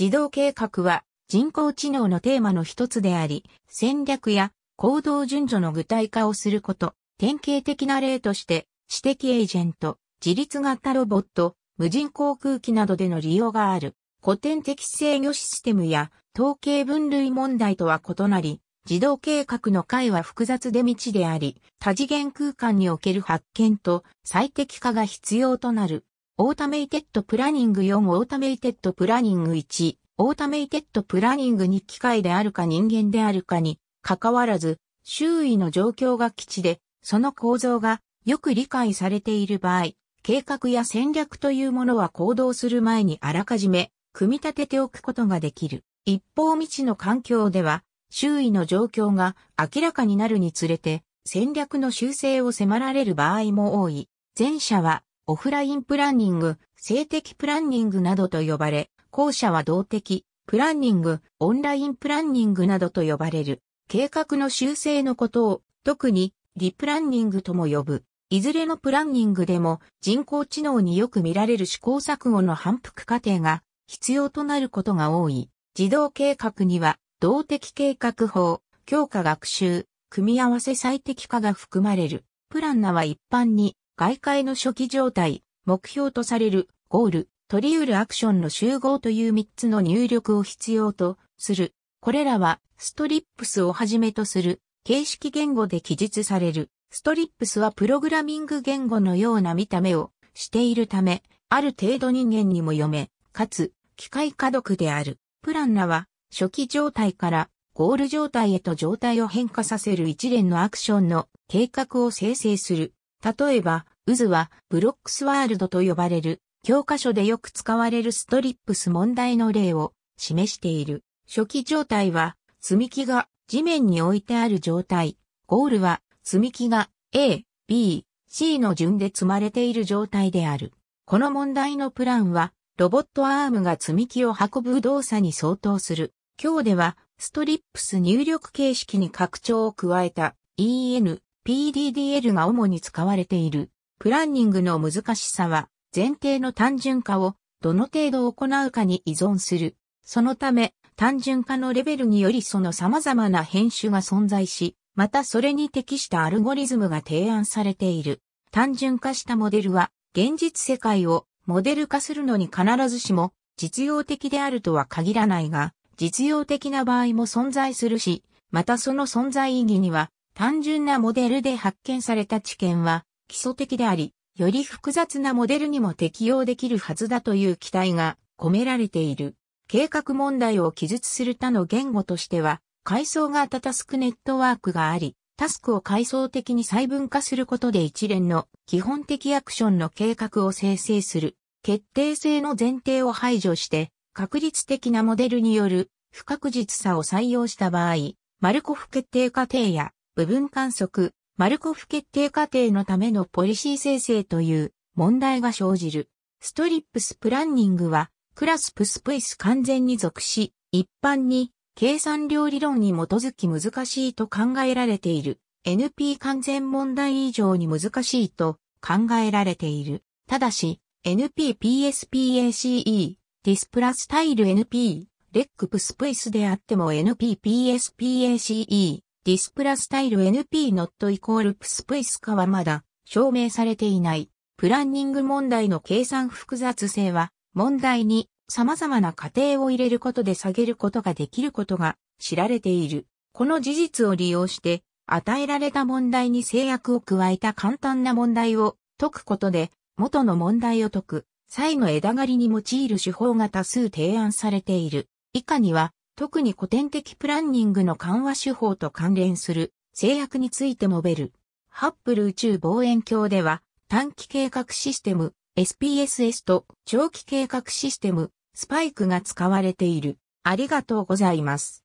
自動計画は人工知能のテーマの一つであり、戦略や行動順序の具体化をすること、典型的な例として、知的エージェント、自律型ロボット、無人航空機などでの利用がある。古典的制御システムや統計分類問題とは異なり、自動計画の解は複雑で未知であり、多次元空間における発見と最適化が必要となる。オータメイテッドプランニング4オータメイテッドプランニング1オータメイテッドプランニングに機械であるか人間であるかに関わらず周囲の状況が基地でその構造がよく理解されている場合計画や戦略というものは行動する前にあらかじめ組み立てておくことができる。一方未知の環境では周囲の状況が明らかになるにつれて戦略の修正を迫られる場合も多い。前者はオフラインプランニング、性的プランニングなどと呼ばれ、後者は動的、プランニング、オンラインプランニングなどと呼ばれる、計画の修正のことを、特に、リプランニングとも呼ぶ。いずれのプランニングでも人工知能によく見られる試行錯誤の反復過程が必要となることが多い。自動計画には動的計画法、強化学習、組み合わせ最適化が含まれる。プランナは一般に外界の初期状態、目標とされる、ゴール、取り得るアクションの集合という3つの入力を必要とする。これらは、ストリップスをはじめとする、形式言語で記述される。ストリップスはプログラミング言語のような見た目をしているため、ある程度人間にも読め、かつ、機械家読である。プランナは、初期状態からゴール状態へと状態を変化させる一連のアクションの計画を生成する。例えば、渦はブロックスワールドと呼ばれる教科書でよく使われるストリップス問題の例を示している。初期状態は積み木が地面に置いてある状態。ゴールは積み木が A、B、C の順で積まれている状態である。この問題のプランはロボットアームが積み木を運ぶ動作に相当する。今日ではストリップス入力形式に拡張を加えた EN PDDL が主に使われている。プランニングの難しさは、前提の単純化をどの程度行うかに依存する。そのため、単純化のレベルによりその様々な変種が存在し、またそれに適したアルゴリズムが提案されている。単純化したモデルは、現実世界をモデル化するのに必ずしも実用的であるとは限らないが、実用的な場合も存在するし、またその存在意義には単純なモデルで発見された知見は基礎的であり、より複雑なモデルにも適用できるはずだという期待が込められている。計画問題を記述する他の言語としては、階層型タスクネットワークがあり、タスクを階層的に細分化することで一連の基本的アクションの計画を生成する。決定性の前提を排除して、確率的なモデルによる不確実さを採用した場合、マルコフ決定過程や部分観測、マルコフ決定過程のためのポリシー生成という問題が生じる。ストリップスプランニングは、クラスプスプイス完全に属し、一般に計算量理論に基づき難しいと考えられている。NP 完全問題以上に難しいと考えられている。ただし、NPPSPACE、ディスプラスタイル NP、レックプスプイスであっても NPPSPACE、ディスプラスタイル NP ノットイコールプスプイスカはまだ証明されていない。プランニング問題の計算複雑性は問題に様々な過程を入れることで下げることができることが知られている。この事実を利用して与えられた問題に制約を加えた簡単な問題を解くことで元の問題を解く際の枝刈りに用いる手法が多数提案されている。以下には特に古典的プランニングの緩和手法と関連する制約について述べる。ハッブル宇宙望遠鏡では短期計画システム SPSS と長期計画システムスパイクが使われている。ありがとうございます。